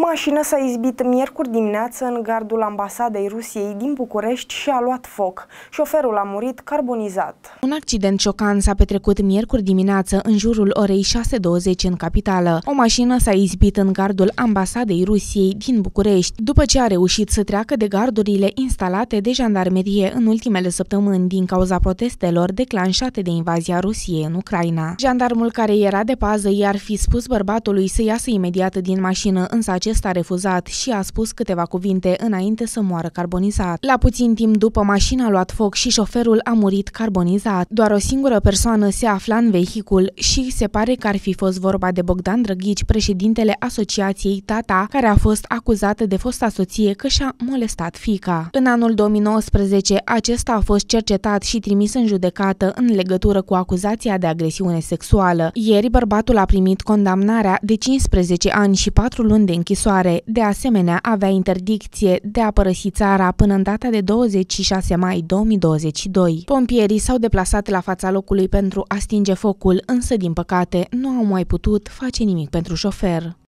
mașină s-a izbit miercuri dimineață în gardul ambasadei Rusiei din București și a luat foc. Șoferul a murit carbonizat. Un accident șocant s-a petrecut miercuri dimineață în jurul orei 6.20 în capitală. O mașină s-a izbit în gardul ambasadei Rusiei din București, după ce a reușit să treacă de gardurile instalate de jandarmerie în ultimele săptămâni din cauza protestelor declanșate de invazia Rusiei în Ucraina. Jandarmul care era de pază i-ar fi spus bărbatului să iasă imediat din mașină, însă acesta a refuzat și a spus câteva cuvinte înainte să moară carbonizat. La puțin timp după, mașina a luat foc și șoferul a murit carbonizat. Doar o singură persoană se afla în vehicul și se pare că ar fi fost vorba de Bogdan Drăghici, președintele asociației Tata, care a fost acuzată de fosta soție că și-a molestat fica. În anul 2019, acesta a fost cercetat și trimis în judecată în legătură cu acuzația de agresiune sexuală. Ieri, bărbatul a primit condamnarea de 15 ani și 4 luni de închisoare închisoare. De asemenea, avea interdicție de a părăsi țara până în data de 26 mai 2022. Pompierii s-au deplasat la fața locului pentru a stinge focul, însă, din păcate, nu au mai putut face nimic pentru șofer.